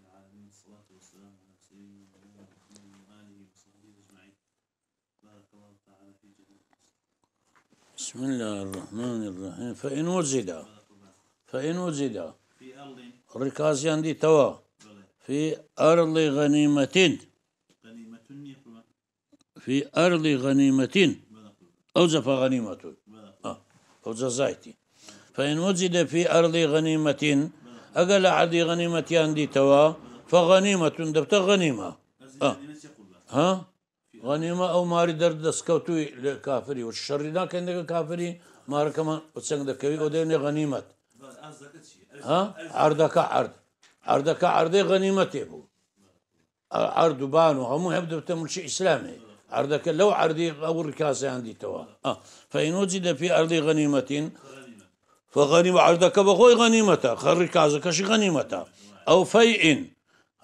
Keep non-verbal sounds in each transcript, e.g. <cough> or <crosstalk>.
العالمين الصلاة والسلام على سيدنا محمد وآله وصحبه أجمعين بارك الله تعالى في جميع بسم الله الرحمن الرحيم فإن وجد فإن وجد في أرض ركازيان دي توا في أرض غنيمة غنيمة في أرض غنيمة أو زف غنيمة آه. أو زايتي فإن وجد في أرض غنيمة أقل عدي غنيمة ياندي توا فغنيمة دبت غنيمة آه. ها غنيمة أو ماري درد سكوتوي لكافري والشر دا كان دك كافري مار كمان وتسند كوي وديني غنيمة ها عردك عرض عردك عرض غنيمة يبو عرض بانو هم يبدو بتمر شيء إسلامي عردك لو عرضي أو ركاز عندي توا أه. فإن وجد في عرضي غنيمة فغنيمة عرضة كبخوي غنيمة خري كازا كشي غنيمة أو فيء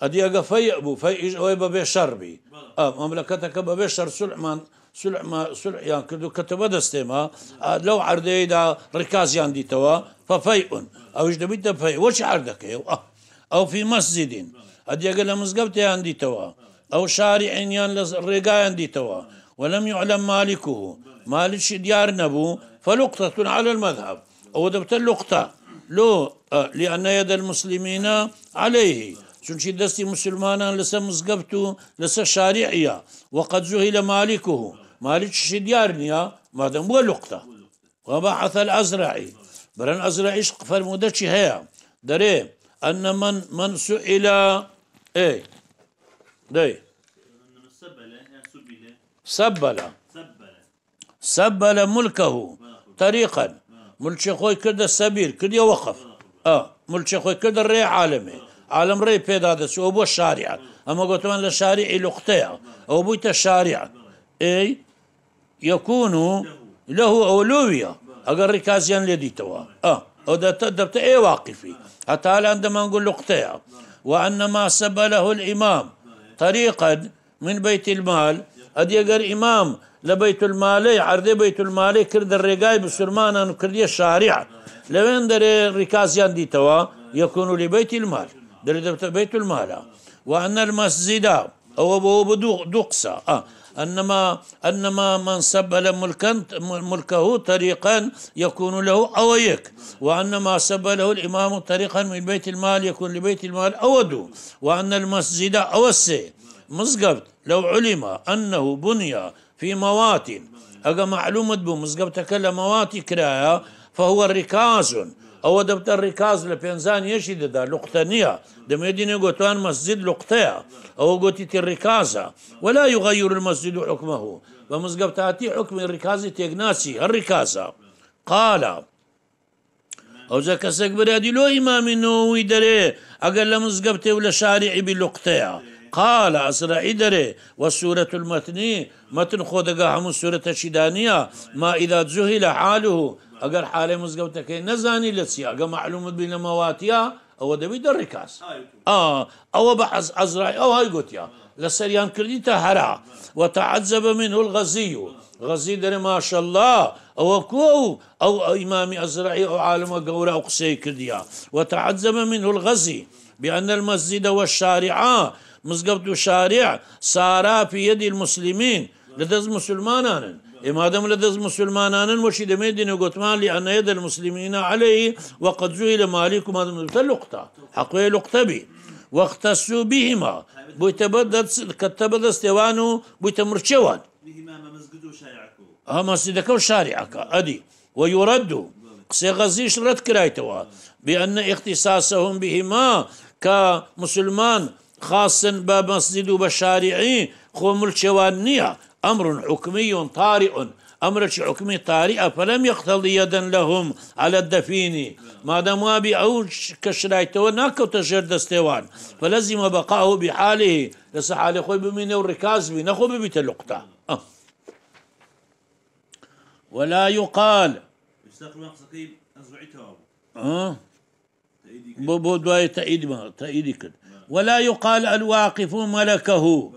أدي أجا فيء أبو فيء هو ببي شربي آه مملكة كببي شر سلعمان سلع ما سلع يعني كده كتب دستما آه لو عرضة دا ركاز يعني توا ففيء أو إيش دبيت فيء وش عرضة آه أو في مسجد أدي أجا لمزجبت يعني توا أو شارع يعني لرجاء يعني توا ولم يعلم مالكه مالك ديار نبو فلقطة على المذهب ودبت اللقطة لو آه، لأن يد المسلمين عليه چونکی دەستی مسلمانان مسلمانا لسا مزقبتو لسا شارعە وقد زهل مالكه مالك شديارنيا آه، مالی چشی دیار لقطة وبحث بووە لقتە الأزرعي شقف أزرعي فرمودة هي دري أن من من سئل إيه دي سبل سبل سبل ملكه طريقا ملتشي خوي كرد السبير كرد يوقف اه ملتشي خوي كرد الري عالمي عالم ري بيدا دس وابو الشارع اما قلت من الشارع الوقتيا وابو الشارع اي يكون له اولوية اگر ركازيان لديتوا اه وده تدبت اي واقفي حتى هلا عندما نقول لقتيع وانما سبله الامام طريقا من بيت المال ئەد ئەگەر امام لبيت بەیت عرضي بيت بەیت كرد الرقاي ڕێگای بسلمانان و کردیە شاریع لەوێن دەرێ ڕیکازیان دیتەوە یەکون و المال وأن المسجد أو أبو دقسا آه. أنما أنما من سب ملكا ملكه طريقا يكون له أويك وأنما سب له الإمام طريقا من بيت المال يكون لبيت المال أود وأن المسجد أوسي مزقبت لو علم أنه بني في موات أجا معلومة بو مزقبت كلا موات كرايا فهو ركاز أو دبت الركاز لبنزان يشد دا لقتنية دم يدين قوتوان مسجد لقتيا أو قوتي الركازة ولا يغير المسجد حكمه ومزقبت هاتي حكم الركاز تيغناسي الركازة قال او زكا سكبر برادي لو امام نووي دري أقل لمزګبته ولا شارع بلقطه قال اصلا ادري والسورة المتني متن خودك همون سورة الشدانيه ما اذا جهل حاله اگر حاله مزقوتك نزاني لە چی ئەگە معلومت بینە مەواتە ئەوە دەبی دەڕێکاس ئەوە آه، بە حەز ئەزرای ئەو های گوتیا لە سەریان کردی تا هەرا وتەعەزە بە من هول غەزی و غەزی دەرێ او ئەوە کو او ئەیمامی ئەزرای ئەو عالمە گەورە و قسەی کردیا بأن المسجد والشارع مزقبت شارع سارا في يد المسلمين لدز مسلمانان إما دام لدز مسلمانان وشي دميدين وقتمان لأن يد المسلمين عليه وقد زهل مالك ما من لقطة حقوية بي واختصوا بهما بيتبدد كتبد استوانو بيتمرشوان بهما مسجد مزقدوا هما سيدك أدي ويردوا قصي رد كرايتوا بأن اختصاصهم بهما كمسلمان خاصا بمسجد وبشارعي خو ملشوان أمر حكمي طارئ أمر حكمي طارئ فلم يقتضي يدا لهم على الدفين ما دام وابي أو كشرايته ناكو تجر دستوان فلزم بقاؤه بحاله لسحالي خوي بمين والركاز بي نخو ببيت اللقطة أه. ولا يقال أه؟ بو بو دواي تأييد ما كده ولا يقال الواقف ملكه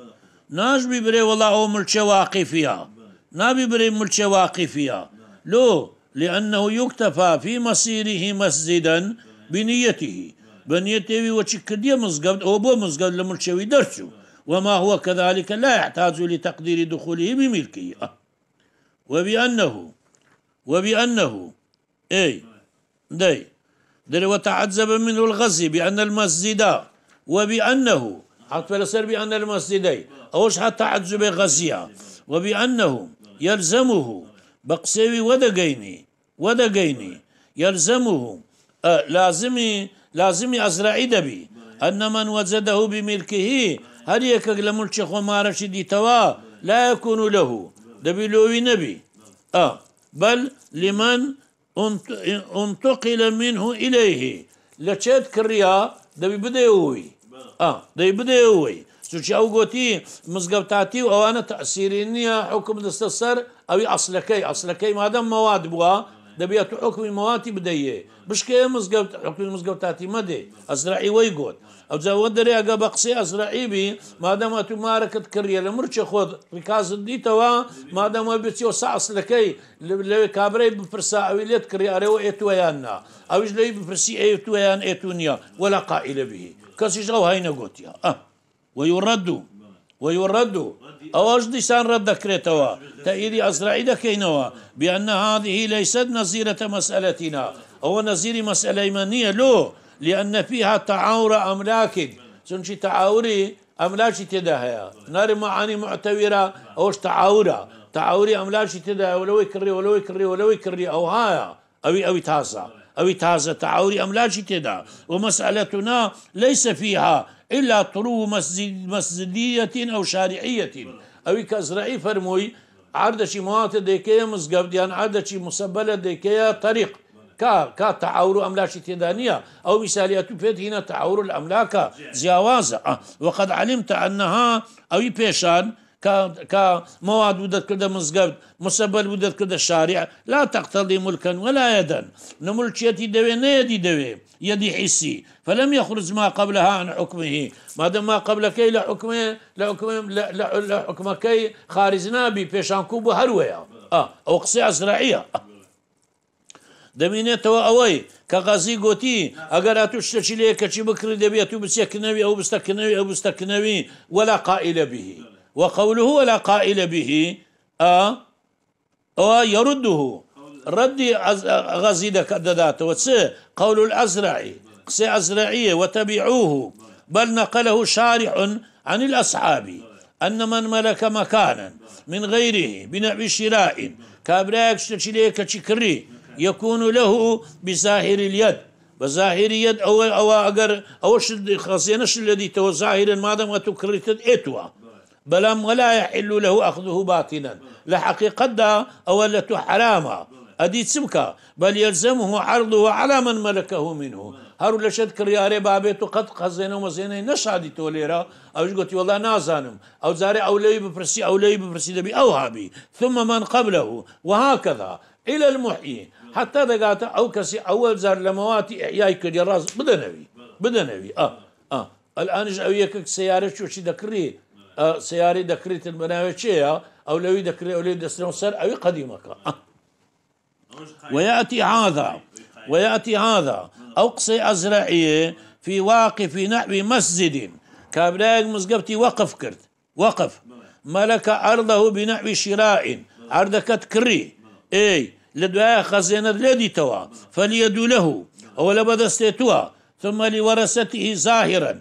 ناش ببري والله هو ملش واقفيا نا ببري ملش واقفيا لو لأنه يكتفى في مصيره مسجدا بنيته بنيته وشكدية مزقب أو بو مزقبد لملشوي درسو وما هو كذلك لا يحتاج لتقدير دخوله بملكية وبأنه وبأنه أي دي در وتعذب منه الغزي بأن المسجد وبأنه حط بالصير بأن المسجدين أوش حتى عجز غسيا وبأنه يلزمه بقسيوي ودقيني ودقيني يلزمه آه لازمي لازمي أزرعي دبي أن من وجده بملكه هل يكك لملك خمارش دي توا لا يكون له دبي لوي نبي آه بل لمن انتقل منه إليه لشد كريا دبي بديوي دەی بدێ ئەوەی چوچی ئەو گوتی مزگەوتاتی و ئەوانە تەسیری نییە حکم دەستە سەر ئەوی ئەسلەکەی ئەسلەکەی مادەم مەواد بووە دەبێت حکمی مەواتی بدەیێ بشکێ مزگەوت حکمی مزگەوتاتی مەدێ ئەزرعی وی گوت ئەو جاوە دەرێگە بە قسەی ئەزرعیبی مادەمە تو مارەکەت کردە لە مرچە خۆت ڕکازت دیتەوە مادەمە بچیەوە ساسلەکەی لەوێ کابرای بپرسا ئەوی لێت کڕیارەوە ئێتوەیان نا ئەوش لەی بپرسی ئێتوەیان ئێتونیا وەلا قائلە بهی کەسیش ئەو هاینە گوتیە اه وەیڕد و ويرد أو أجدي سان رد كريتوا تايدي ازرايدا كينوا بأن هذه ليست نظيرة مسألتنا أو نظير مسألة إيمانية لو لأن فيها تعاور أملاك سنشي تعاوري أملاكي تداهيا نار معاني معتورة أوش تعاورا تعاوري املاك تداهيا ولو يكري ولو يكري ولو يكري أو هايا أوي أوي تاسع أو تازة تعوري أم لا تدا ومسألتنا ليس فيها إلا طلوع مسجد مسجدية أو شارعية أو كزرعي فرموي عردشي موات ديكية مزقب ديان عردشي مسبلة ديكية طريق كا كا تعور املاك تدانيه او مثال يتوفيت هنا تعور الاملاك زياوازه أه. وقد علمت انها او بيشان ك مواد ودت كده مزگەوت مسبل ودت كده شارع لا تقتضي ملكا ولا يدا يدي دوي نيدي دوي يدي حسي فلم يخرج ما قبلها عن حكمه ما دام ما قبلكي لا لحكم كي خارجنا نابي بيشان كوب هرويا اه او قصي ازرعيه دەمێنێتەوە ئەوەی كغازي غوتي گوتی ئەگەرا تو شتەچی لەیە کەچی دبي اتو تو بچێکنەوی ئەو بستەکنەوی ئەو بستەکنەوی وەلا قائلە وقوله ولا قائل به آ آه. ويرده آه، رد غزيدك الددات وتس قول الأزرعي قس أزرعية وتبعوه بل نقله شارح عن الأصحاب أن من ملك مكانا من غيره بنعب شراء كابراك شتشليك تشكري يكون له بظاهر اليد بظاهر يد أو أو أجر أو شد خاصينش الذي تو ظاهرا ما دام بلام ولا يحل له أخذه باطلا لا حقيقة أو حراما أدي تسمكا بل يلزمه عرضه على من ملكه منه هارو لشد كرياري بابيتو قد قزينه ومزينه نشادي توليرا او قلت والله نازانم او زاري أولي ببرسي أولي ببرسي دبي او هابي ثم من قبله وهكذا الى المحيي حتى دقات او كسي اول زار لمواتي احياي كري بدنوي بدنوي اه اه الان او وياك سياره شو شي دكري أه، سياري دكريت بەناوێت چێە ئەو لەوی دەکرێت ئەو دسنو سر أو قديمة قەدیمەکە ويأتي هذا ويأتي هذا أقصي أزرعية في واقف نحو مسجد كابلاك مزقبتي وقف كرت وقف ملك أرضه بنحو شراء عرضك تكري أي لدعاء خزينة لدي توا فليد له أو لبدستيتها ثم لورثته ظاهرا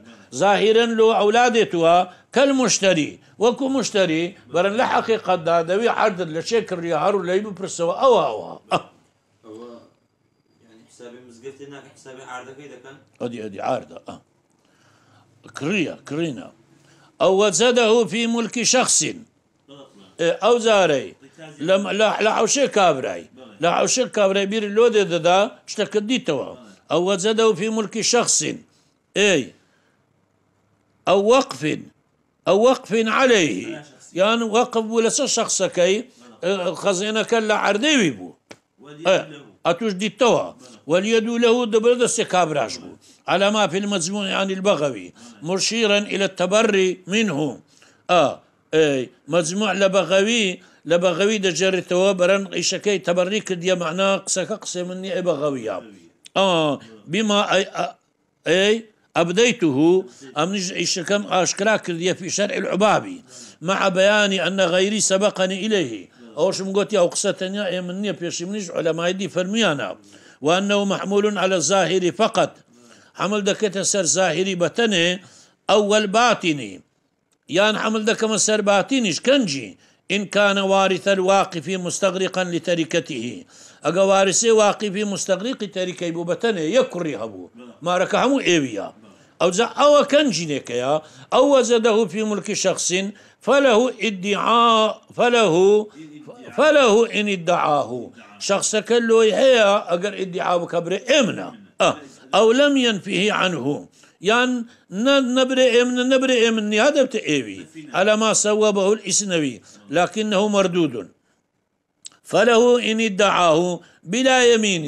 ظاهرا لو توا كالمشتري وكو مشتري برن لحقي حقيقة دا دوي عرض لشيك الريهار ولا يبو برسوا أو أو أو أه. يعني حسابي مزقلت هناك حسابي عارضة كيدا كان أدي أدي عارضة أه كرية كرينا أو وزده في ملك شخص نعم. إيه، أو زاري لم لا لا حوشي كابري لا حوشي كابري بير اللودة دا اشتكديتوا أو وزده في ملك شخص أي أو وقف أو وقف عليه يعني وقف ولا شخصك كي الخزينة كلا عردي بيبو أه، أتوش دي التوا واليد له دبرد السكاب راجبو على ما في المزمون عن يعني البغوي مشيرا إلى التبري منه آه أي مجموع لبغوي لبغوي دجر توابرا إشكي تبري دي معناه قسك مني بغوية آه بما أي, أي أبديته أمنج كم أشكرا كردية في شرع العبابي مع بيان أن غيري سبقني إليه أو أوش يا أو قصتني مني بيش منيش علماء دي فرميانا وأنه محمول على الظاهر فقط حمل دكت سر ظاهري بتنه أول باطني يان حمل دكما سر باطنيش كنجي إن كان وارث الواقف مستغرقا لتركته أجا وارثي واقف مستغرق تركي ببتنه يكري هبو ما ركحمو إيويا أو أو كان يا أو وجده في ملك شخص فله ادعاء فله فله إن ادعاه شخص كله هي أجر ادعاء كبر إمنا أه أو لم ينفه عنه يعني نبرئ من نبرئ مني هذا بتأوي على ما صوبه الإسنوي لكنه مردود فله إن ادعاه بلا يمين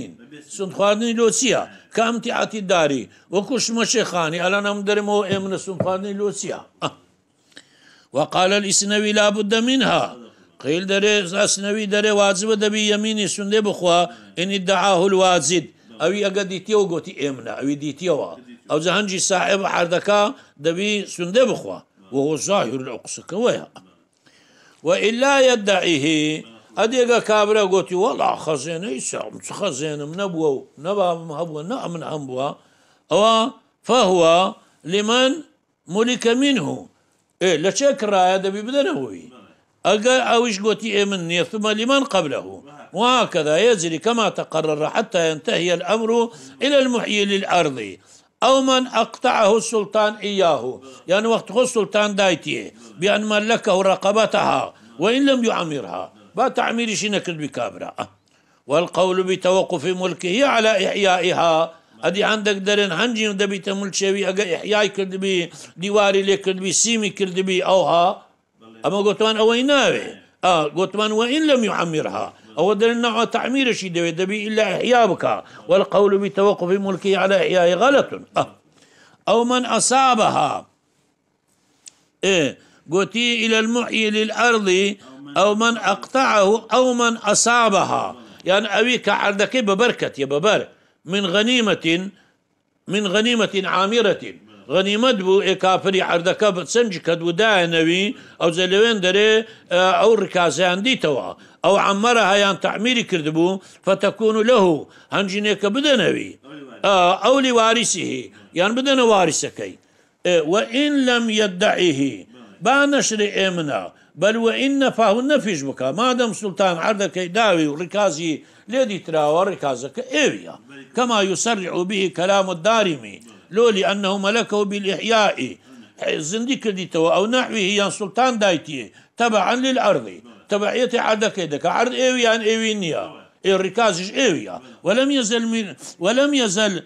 سند لوسيا لۆچیە کە ئەم تیعاتی داری وەکو شمەشێخانی ئەلان ئەم دەرمەوە ئێمنە سند خواردنی وقال الإسنەوی لابد منها قيل دري الإسنوي دري واجب دبي يميني سندێ بخوا ئینی دعاه الواجد ئەوی ئەگە دیتیەوە گوتی ئێمنە ئەوی دیتیەوە ئەو جەهنجی ساعب حردكا دبي سندێ بخوا وهو ظاهر كويا وإلا يدعيه ئەدێگە کابرا گوتی وەڵا خەزێنەی خزينة خەزێنم نەبووە و نەبام هەبووە نە من ئەم بووە ئەوە فەهوە لمن ملك من هو لا لە چێ کڕایە دەبی بدەنەوەی ئەگە ئەوش قوتي ئێ من نیێتمە لیمان قبله وهكذا يجري كما تقرر حتى ينتهي الأمر إلى المحيي للأرض أو من أقطعه السلطان إياه يعني وقت السلطان دايتيه بأن ملكه رقبتها وإن لم يعمرها با تعميرش نكد بكابرا آه. والقول بتوقف ملكه على إحيائها ادي عندك درن هنجي دبي تمل شوي اجا احياي كردبي ديواري لي كردبي سيمي كردبي اوها اما قوتمان اويناوي اه قطمان وان لم يعمرها او درن نوع تعمير شي دبي دبي الا احيابك والقول بتوقف ملكه على احياء غلط آه. او من اصابها ايه قوتي الى المحيي للارض أو من أقطعه أو من أصابها يعني أبيك عندك ببركة يا ببر من غنيمة من غنيمة عامرة غنيمة بو إكافري إيه عردك سنجکە ودایەنەوی ئەو أو زلوين دري آه، أو دیتەوە ئەو أو عمرها يعني تعمیری کردبوو كردبو فتكون له هنجينيك بدنوي آه، أو لوارسه يعني یان وارسكي إيه، وإن لم يدعيه یەدعیهی با بل وإن فهو نفيش بك ما دام سلطان عرضك داوي ركازي لدي ترى وركازك إيريا كما يسرع به كلام الدارمي لو لأنه ملكه بالإحياء زندي كرديتو أو نحوه يان سلطان دايتي تبعا للأرض تبعية عرضك يدك عرض أن إيرينيا الركاز إيويا ولم يزل من ولم يزل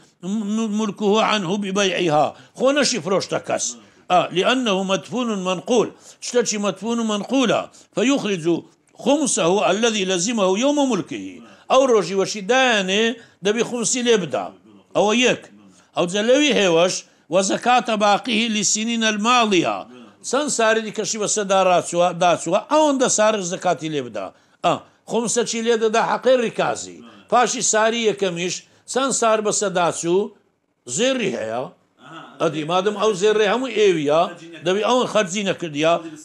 ملكه عنه ببيعها خونش فروشتكس آه لأنه مدفون منقول اشتري مدفون منقولا فيخرج خمسه الذي لزمه يوم ملكه أو روجي وشداني دبي خمسي لبدا أو يك أو زلوي هيوش وزكاة باقيه للسنين الماضية سن ساري دي كشي بس داراتسوا داتسوا أو اند ساري زكاة لبدا آه خمسة شي لبدا دا حقير ركازي فاشي ساري يكمش سن سار بس داتسو زيري هيا ئەدی او ئەو زێڕێ هەموو ئێویە دەبی ئەوە خەرجی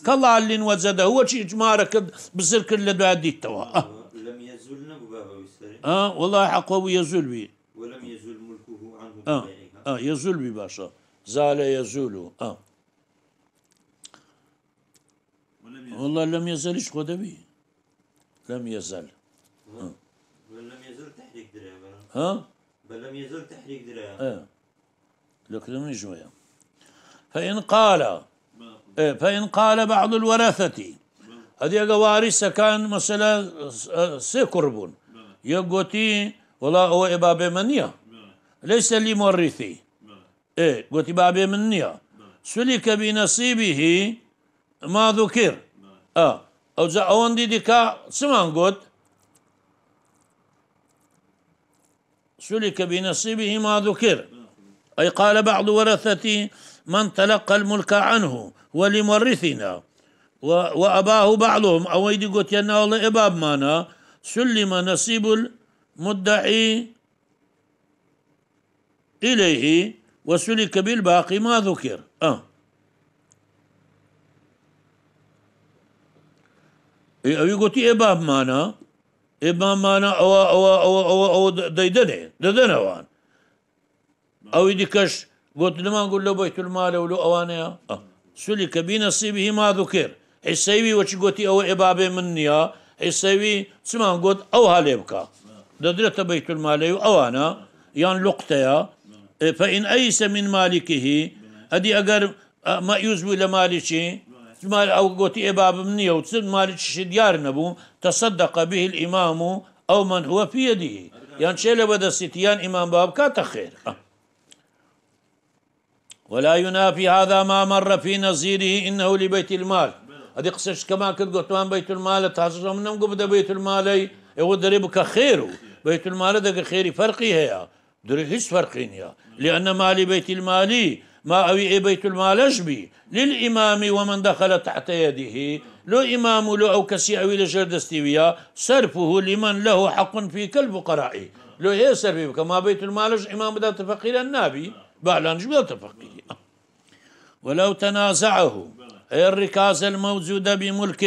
كلا علين وزده هو چی جمارە توا أه. لم يزلنا لە دوای اه والله حقوب يزول ولم يزول ملكه عنه أه. آه يزول بي باشا زال يزول آه والله لم يزل ايش خده بي لم يزل آه. بل لم يزل تحريك دراهم ها بل لم يزل تحريك دراهم آه. لكن شوية فإن قال إيه، فإن قال بعض الورثة هذه وارثة كان مثلا آه، سكربون يقوتي ولا هو إبابة منيا ليس لي مورثي إيه قوتي بابي منيا سلك بنصيبه ما ذكر آه أو أون دي ديكا سمان قوت سلك بنصيبه ما ذكر أي قال بعض ورثة من تلقى الملك عنه ولمورثنا وأباه بعضهم أو يدي قلت ينا والله إباب مانا سلم نصيب المدعي إليه وسلك بالباقي ما ذكر آه. أو يقول إباب مانا إباب مانا أو أو أو أو أو ديدنه وان أو يدكش قلت لما نقول له بيت المال ولو أوانيا آه. سولی کە بینەسیبیهی ما ذكر حیسەوی وش قلت أو ئێبابێ مني نییە حیسەوی چمان أو هاليبكا ددرت بيت المال بەی تمالەی و ئەوانە فإن أيس من مالكه أدي أجر ما يزوي لمالكي مال أو قوتي إباب منية وتصير مالك شديار نبو تصدق به الإمام أو من هو في يده يعني شيء لبدا سيتيان إمام باب كاتا خير آه. ولا ينافي هذا ما مر في نظيره إنه لبيت المال هذه قصه كما كنت قلت بيت المال تحصل من قبل بيت المال هو دري خيره بيت المال دك خيري فرقي هي دري هيش فرقين يا لأن مال بيت المالي ما أوي إيه بيت المال أجبي للإمام ومن دخل تحت يده لو إمام لو أو كسي أوي لجردستيويا صرفه لمن له حق في كلب قرائي لو هي صرفه ما بيت المال إمام بدأت فقير النبي بعلانش بلا تفقيه ولو تنازعه أي الركاز الموجودة بملك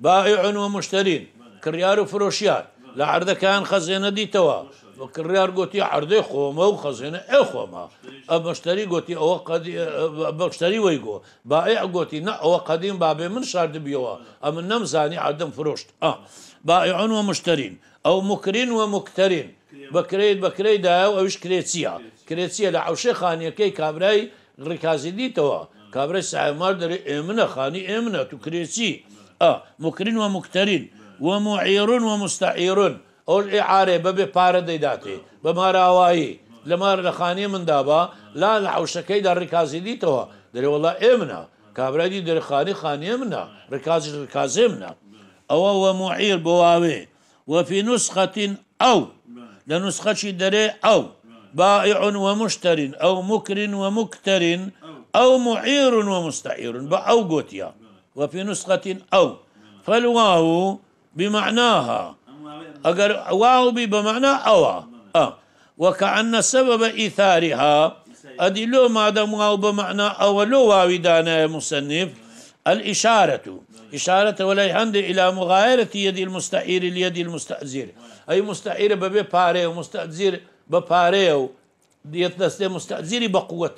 بائع ومشترين كريار وفروشيار لا عرض كان خزينة دي توا وكريار قوتي عرض خوما وخزينة اي خوما مشتري قوتي او قدي المشتري ويقو بائع قوتي نا او قديم بابي من شارد بيوا اما نمزاني عدم فروشت اه بائع ومشترين او مكرين ومكترين بكريد بكريد او اوش كريتسيا کرێچیە لە عوشێ خانیەکەی کابرای ڕێکازی دیتەوە کابرای سامار دەێ ئێمنە خانی ئێمنە تو کرێچی مکرین و مکتەرین ومعیرون و مستعیرون ئەو عارێ بەبێ پارە دەیداتێ بە ماراوایی لەمار لە خانی مندابا لا لە عوشەکەیدا ڕێکازی دیتەوە دەێوەڵا ئێمنە کابرای دەرخانی خانیە منە ڕێکازی ڕکازێ منە ئەوە ومعیر بۆواوێ وەفی نوسخەتین ئەو لە نوسخەچی دەرێ ئەو بائع ومشتر أو مكر ومكتر أو معير ومستعير أو قوتيا وفي نسخة أو فالواو بمعناها أجر واو بمعنى أو آه وكأن سبب إثارها أدلو ما دام واو بمعنى أو لو واو دانا يا مصنف الإشارة إشارة ولا هند إلى مغايرة يد المستعير اليد المستأزير أي مستعير ببي باري ومستأزير بباريو ديت و دێت بقوة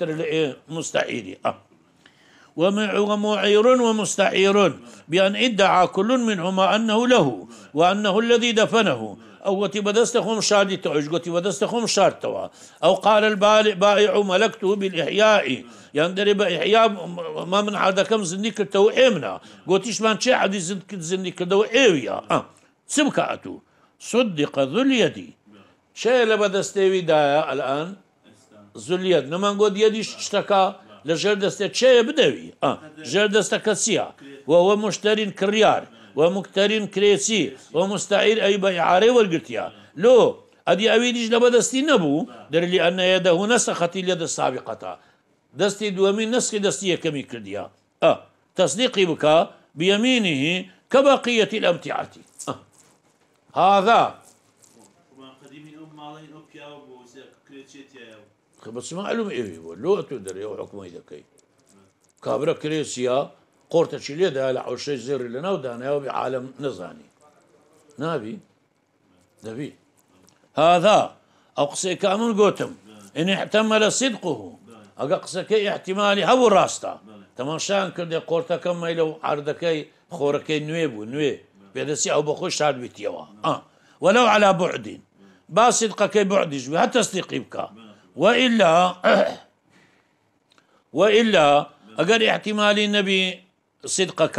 مستعزیری أه. ومعير ومستعير بأن ادعى كل منهما أنه له وأنه الذي دفنه أو وتي بدستخم شادي تعج وتي بدستخم شارتوا أو قال البائع ملكته بالإحياء يندري بإحياء ما من عاد كم زنيك كرتو إمنا قوتيش من شي حد زني كرتو إيويا أه. سبكاتو صدق ذو اليدي شاي لبدستيوي دايا الان زوليد نمان قد يديش تشتكا لجر دستي شاي بدوي اه جر دستكاسيا وهو مشترين كريار ومكترين كريسي ومستعير اي بيعاري ورقتيا لو ادي اويديش لبدستي نبو در اللي ان يده نسخت اليد السابقة دستي دومي نسخ دستي كمي كرديا اه تصديقي بكا بيمينه كبقية الامتعة هذا بس معلوم إيه هو لو تدري أو حكم إذا كي كابرا كريسيا قرطة شلية ده على عشرة زير لنا ودانا بعالم نزاني نابي نابي هذا أقصي كامل قوتم إن احتمل صدقه أقصي كي احتمالي هو راستا تمام شان كده قرطة كم لو عردكي خوركي نوي ونويب سي أو بخوش شاد بيتيوا أه. ولو على بعدين با صدقك بعدي جوي هتصدقي بك بل. والا <clears throat> والا اگر احتمال النبي صدقك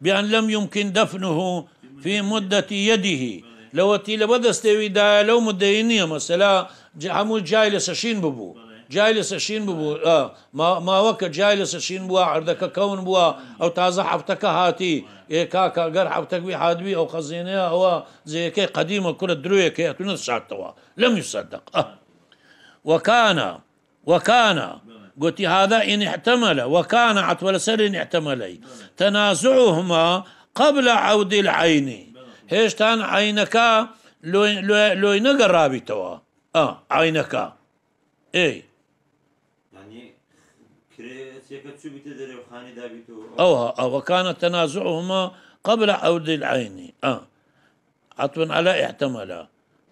بان لم يمكن دفنه في مده يده لو تيلا استوي دا لو مدينيه مثلا حمو جايلس اشين ببو جايلس اشين ببو اه ما ما وك جايلس اشين بوا عردك كون بوا او تازه حفتك هاتي اي كاكا غير حفتك بي حادبي او خزينه او زي كي قديمه كل درويه كي تنسى لم يصدق آه. وكان وكان قلت هذا إن احتمل وكان عطول سر إن احتملي تنازعهما قبل عود العين تان عينك لو لو لو توا اه عينك اي يعني أوها أو آه، وكان تنازعهما قبل عود العين آه عطوا على احتمل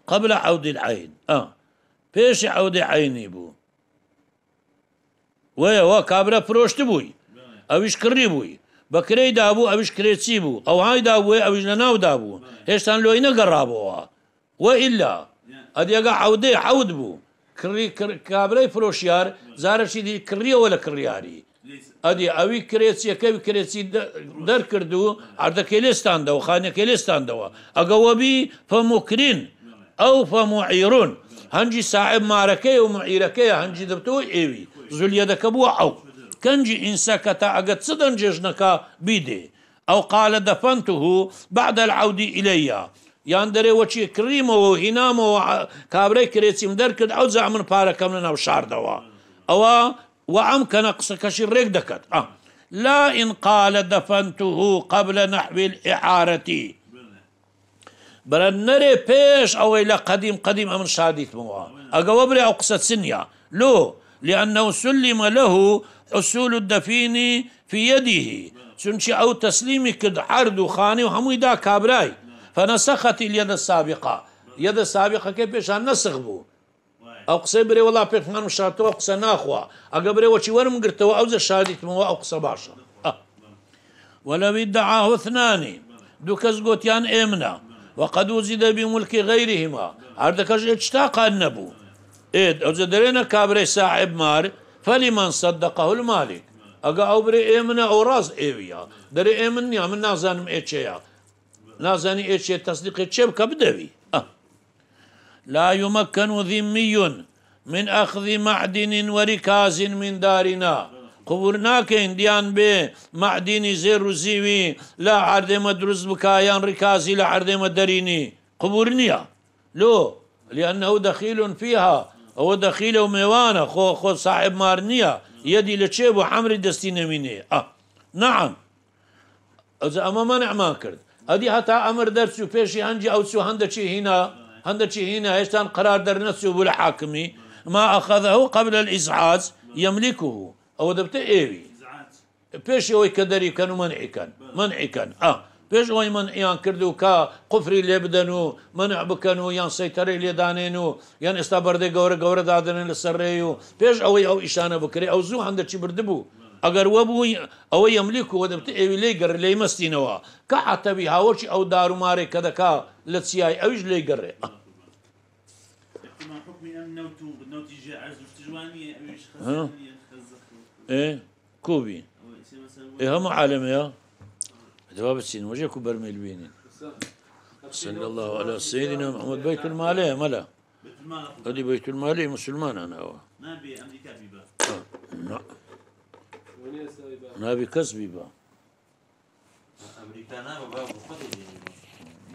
قبل عود العين آه پێشی عودی عینی بوو وەیەوە کابرا فرۆشت بووی ئەویش کڕی بووی بەکرەی دابوو ئەوش کرێچی بوو ئەو هایدا بووی ئەوش لە ناودا بوو هێشتان لۆی نەگەڕابەوە وە ئللا ئەدیگە عودەی حەود بوو کابرای فرۆشیار زارەشی دی کڕیەوە لە کڕیاری ئەدی ئەوی کرێچیەکەوی کرێچی دەرکرد و ئاردەکە لێستاندەوە خانەکە لێستاندەوە ئەگەوەبی فەموکرین ئەو فەموعیرون هنجي صاحب معركه ومعيركه هنجي دبتو ايوي زول زولە دەکەبووە او كنجي ئینسەکە تا ئەگە صدن دەنجێژنەکە بيدي او قال دفنته بعد العودی ئیلەیە یان دەرێ وەچی کڕیمەوە و هینامەوە کابرای کرێتیم دەرکرد ئەو جا من پارەکەم لە ناو وعم كان قسكشي ريك دكت آه. لا إن قال دفنته قبل نحو الإعارة بل نري بيش او الى قديم قديم امن شاديت بمەوە ئەگەوە او قصة سنيا لو لأنه سلم له حصول الدفين في يده سنشي او چونچی كد عرض کرد عرد دا كابراي فنسخت اليد السابقة يد السابقة كيف یەدە سابقەکەی پێشان نەسخ بوو ئەو قسەی برێ وڵا پێخمان او قصة ناخوا ئەگە برێوەچی وەرم گرتەوە ئەو زە شادیتمەوە او قسە باشە أه. ولو دعاهثنانی دوو کەس گوتیان امنا وقد وزد بملك غيرهما هردكش اشتاق النبو ايد او زدرين كابري صاحب مار فلمن صدقه المالك اقا او بري ايمنا او راس ايويا دري ايمن يا من نازانم ايتشيا نازاني ايتشي تصديق اتشيبك بدوي أه. لا يمكن ذمي من اخذ معدن وركاز من دارنا قبول ناکەین دیان بێ معدینی لا و زیوی لە عردێمە دروست بکایان ڕکازی لە عردێمە دەرینی قبول نییە لۆ لەنەو دەخیلون فيها ئەوە دەخیلە و صاحب خۆ خۆ صاحبمار نییە یەدی لە چێ بۆ حمری دەستی نەمینێ نعم ئەمە من ئەمان کرد ئەدی هەتا ئەمر دەرس و پێشی هەنجی هنا هەندەچی هینا هنا هینا هێشتان قرار در و بول حاکمی ما اخذه قبل الإزعاز يملكه ئەوە دەبتە ئێوی پێش ئەوەی کە دەری کەن و من ئیکەن من ئیکەن ئا پێش ئەوی من ئیان کرد و کا قفری لێ بدەن و منع بکەن و یان سەیتەری لێدانێن و یان ئێستا بەردە گەورە گەورە دادنن لە سەرڕێ و پێش ئەوەی ئەو ئیشانە بکرێ ئەو زوو هەندەچی بردبوو ئەگەر وە بوو ئەوە یەملیک و دەبت ئێوی لێ گەڕ لی مەستینەوە کە عتەبی هاوەکی ئەو دارومارێک کە دەکا لە چیای ئەوش لێ گەڕێ. نوتي جاء عز وجواني ايه كوبي ايه هم عالم يا دواب وجه وجهك برميل بيني صلى الله على سيدنا محمد بيت المال إيه؟ ملا هذه بيت المال إيه؟ مسلمان انا هو نبي امريكا بيبا نعم نبي كاس بيبا امريكا نبي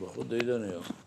بخد ايدنا يا